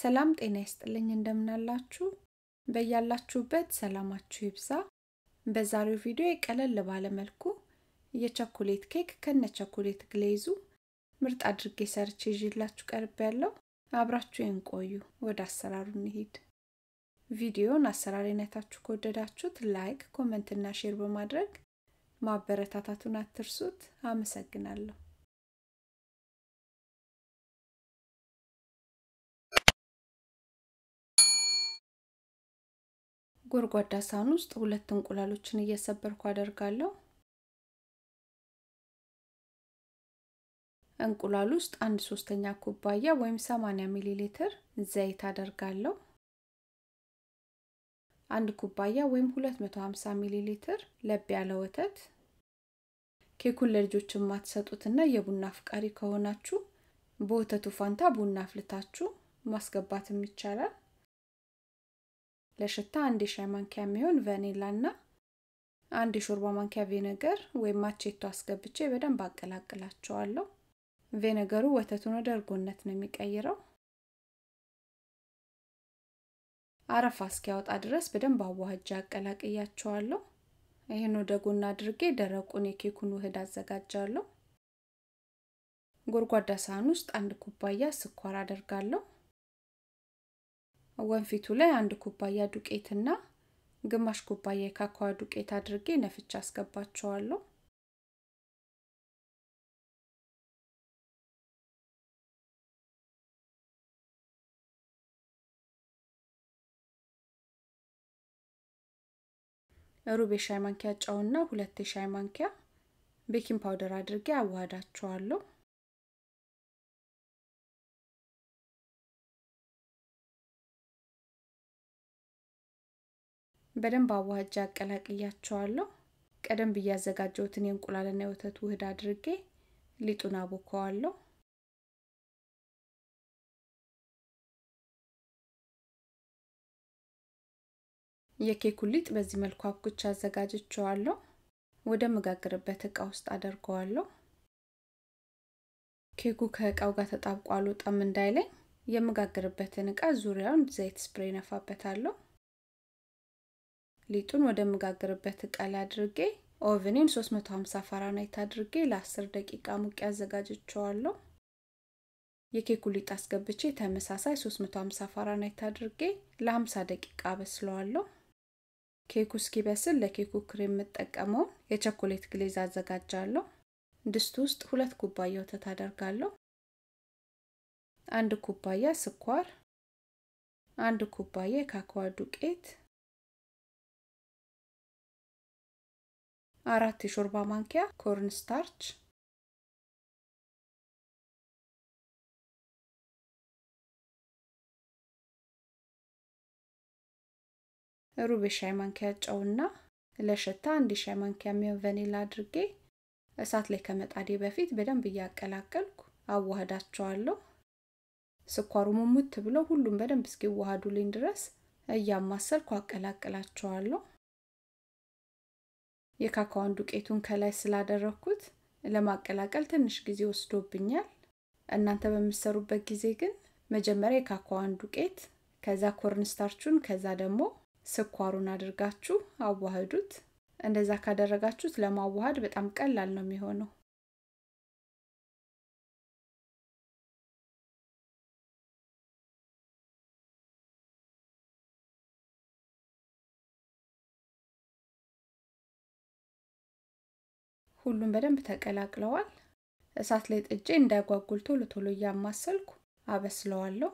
ሰላም ጤና ይስጥልኝ እንደምናላችሁ በያላችሁበት ሰላማችሁ ይብዛ በዛሬው ቪዲዮ የቀለል ባለ መልኩ የቸኮሌት ኬክ ከነ ቸኮሌት ግሌዙ ምርጥ አድርጌ ሰርቼ ይዤላችሁ ቀርብ ያለው አብራችሁ ይንቆዩ። ወደ አሰራሩ እንሂድ ቪዲዮን አሰራር አይነታችሁ ከወደዳችሁት ላይክ ኮመንትና ሼር በማድረግ ማበረታታቱን አትርሱት አመሰግናለሁ ጎድጓዳ ሳህን ውስጥ ሁለት እንቁላሎችን እየሰበርኩ አደርጋለሁ። እንቁላል ውስጥ አንድ ሶስተኛ ኩባያ ወይም 80 ሚሊ ሊትር ዘይት አደርጋለሁ። አንድ ኩባያ ወይም 250 ሚሊ ሊትር ለብ ያለ ወተት። ኬኩን ለልጆች የማትሰጡትና የቡና አፍቃሪ ከሆናችሁ በወተቱ ፋንታ ቡና አፍልታችሁ ማስገባትም ይቻላል። ለሽታ አንድ የሻይ ማንኪያ የሚሆን ቫኒላ እና አንድ የሾርባ ማንኪያ ቬነገር ወይም ማቼቶ አስገብቼ በደንብ አቀላቅላቸዋለሁ። ቬነገሩ ወተቱን ወደ እርጎነት ነው የሚቀይረው። አረፋ እስኪያወጣ ድረስ በደንብ አዋህጃ አቀላቅያቸዋለሁ። ይህን ወደ ጎን አድርጌ ደረቁን የኬኩን ውህድ አዘጋጃለሁ። ጎድጓዳ ሳህን ውስጥ አንድ ኩባያ ስኳር አደርጋለሁ። ወንፊቱ ላይ አንድ ኩባያ ዱቄትና ግማሽ ኩባያ የካካዋ ዱቄት አድርጌ ነፍቻ አስገባቸዋለሁ። ሩብ የሻይ ማንኪያ ጨውና ሁለት የሻይ ማንኪያ ቤኪንግ ፓውደር አድርጌ አዋህዳቸዋለሁ። በደንብ አዋህጃ አቀላቅያቸዋለሁ። ቀደም ብዬ የእንቁላልና የወተት ውህድ አድርጌ ሊጡን አቦከዋለሁ። የኬኩን ሊጥ በዚህ መልኩ አብኩቻ አዘጋጅቸዋለሁ። ወደ መጋገርበት እቃ ውስጥ አደርገዋለሁ። ኬኩ ከእቃው ጋር ተጣብቆ አልወጣም እንዳይለኝ የምጋግርበትን እቃ ዙሪያውን ዘይት ስፕሬ ነፋበታለሁ። ሊጡን ወደምጋግርበት እቃ ላይ አድርጌ ኦቭኔን 350 ፋራናይት አድርጌ ለ10 ደቂቃ ሙቅ ያዘጋጀቸዋለሁ። የኬኩ ሊጥ አስገብቼ ተመሳሳይ 350 ፋራናይት አድርጌ ለ50 ደቂቃ በስለዋለሁ። ኬኩ እስኪበስል ለኬኩ ክሬም የምጠቀመው የቸኮሌት ግሌዝ አዘጋጃለሁ። ድስት ውስጥ ሁለት ኩባያ ወተት አደርጋለሁ። አንድ ኩባያ ስኳር፣ አንድ ኩባያ የካካዋ ዱቄት አራት የሾርባ ማንኪያ ኮርን ስታርች ሩብ የሻይ ማንኪያ ጨውና ለሸታ አንድ የሻይ ማንኪያ የሚሆን ቫኒላ አድርጌ እሳት ላይ ከመጣዴ በፊት በደንብ እያቀላቀልኩ አዋህዳቸዋለሁ። ስኳሩ ሙሙት ብሎ ሁሉም በደንብ እስኪዋሃዱልኝ ድረስ እያማሰልኩ አቀላቅላቸዋለሁ። የካካዋን ዱቄቱን ከላይ ስላደረግኩት ለማቀላቀል ትንሽ ጊዜ ወስዶብኛል። እናንተ በምትሰሩበት ጊዜ ግን መጀመሪያ የካካዋን ዱቄት፣ ከዛ ኮርንስታርቹን፣ ከዛ ደግሞ ስኳሩን አድርጋችሁ አዋህዱት። እንደዛ ካደረጋችሁት ለማዋሃድ በጣም ቀላል ነው የሚሆነው። ሁሉም በደንብ ተቀላቅለዋል። እሳት ላይ ጥጄ እንዳይጓጉል ቶሎ ቶሎ እያማሰልኩ አበስለዋለሁ።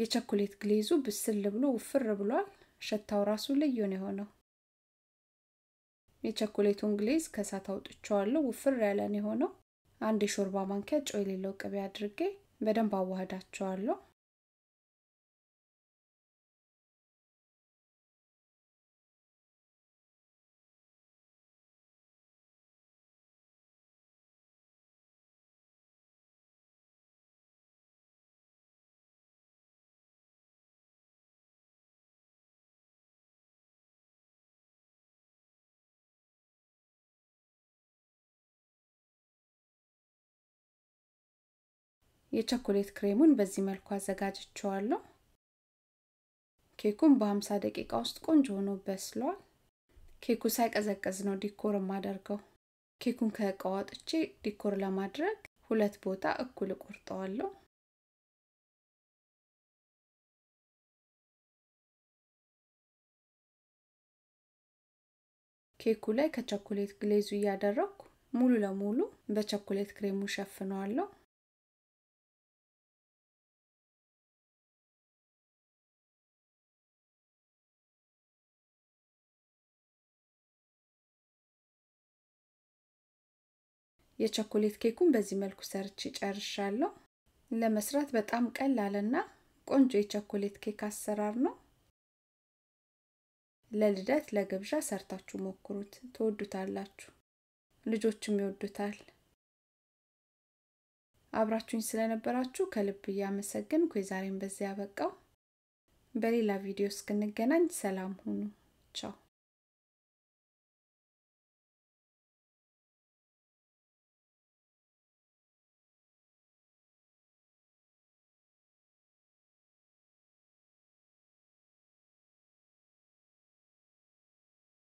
የቸኮሌት ግሌዙ ብስል ብሎ ውፍር ብሏል። ሸታው ራሱ ልዩ ነው የሆነው። የቸኮሌቱን ግሌዝ ከሳት አውጥቼዋለሁ። ውፍር ያለ ነው የሆነው። አንድ የሾርባ ማንኪያ ጨው የሌለው ቅቤ አድርጌ በደንብ አዋህዳቸዋለሁ። የቸኮሌት ክሬሙን በዚህ መልኩ አዘጋጅቸዋለሁ። ኬኩን በ50 ደቂቃ ውስጥ ቆንጆ ሆኖ በስሏል። ኬኩ ሳይቀዘቀዝ ነው ዲኮር ማደርገው። ኬኩን ከቀዋጥቼ ዲኮር ለማድረግ ሁለት ቦታ እኩል እቆርጠዋለሁ። ኬኩ ላይ ከቸኮሌት ግሌዙ እያደረግኩ ሙሉ ለሙሉ በቸኮሌት ክሬሙ ሸፍነዋለሁ። የቸኮሌት ኬኩን በዚህ መልኩ ሰርቼ ጨርሻለሁ። ለመስራት በጣም ቀላልና ቆንጆ የቸኮሌት ኬክ አሰራር ነው። ለልደት ለግብዣ ሰርታችሁ ሞክሩት፣ ትወዱታላችሁ። ልጆችም ይወዱታል። አብራችሁኝ ስለነበራችሁ ከልብ እያመሰገንኩ የዛሬን በዚያ ያበቃው። በሌላ ቪዲዮ እስክንገናኝ ሰላም ሁኑ። ቻው